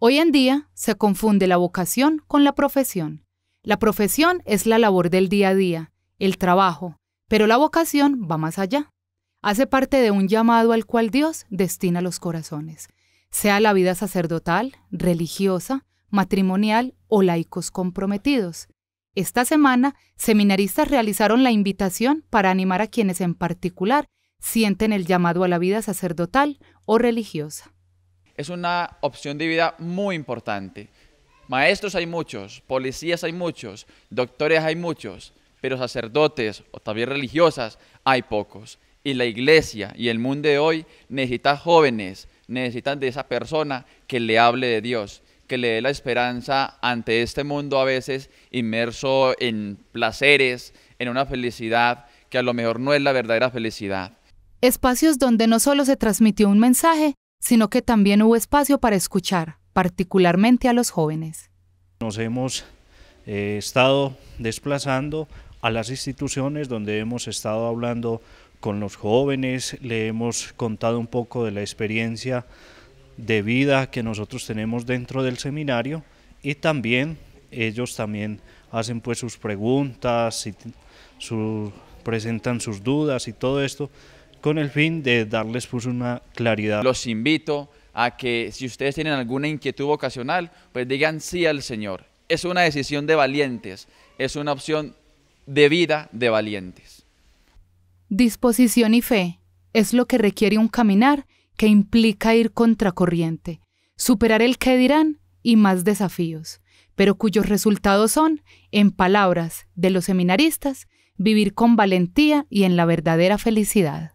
Hoy en día se confunde la vocación con la profesión. La profesión es la labor del día a día, el trabajo, pero la vocación va más allá. Hace parte de un llamado al cual Dios destina los corazones, sea la vida sacerdotal, religiosa, matrimonial o laicos comprometidos. Esta semana, seminaristas realizaron la invitación para animar a quienes en particular sienten el llamado a la vida sacerdotal o religiosa es una opción de vida muy importante. Maestros hay muchos, policías hay muchos, doctores hay muchos, pero sacerdotes o también religiosas hay pocos. Y la iglesia y el mundo de hoy necesita jóvenes, necesitan de esa persona que le hable de Dios, que le dé la esperanza ante este mundo a veces inmerso en placeres, en una felicidad que a lo mejor no es la verdadera felicidad. Espacios donde no solo se transmitió un mensaje, sino que también hubo espacio para escuchar, particularmente a los jóvenes. Nos hemos eh, estado desplazando a las instituciones donde hemos estado hablando con los jóvenes, le hemos contado un poco de la experiencia de vida que nosotros tenemos dentro del seminario y también ellos también hacen pues sus preguntas, su, presentan sus dudas y todo esto con el fin de darles pues, una claridad. Los invito a que si ustedes tienen alguna inquietud vocacional, pues digan sí al Señor. Es una decisión de valientes, es una opción de vida de valientes. Disposición y fe es lo que requiere un caminar que implica ir contracorriente, superar el que dirán y más desafíos, pero cuyos resultados son, en palabras de los seminaristas, vivir con valentía y en la verdadera felicidad.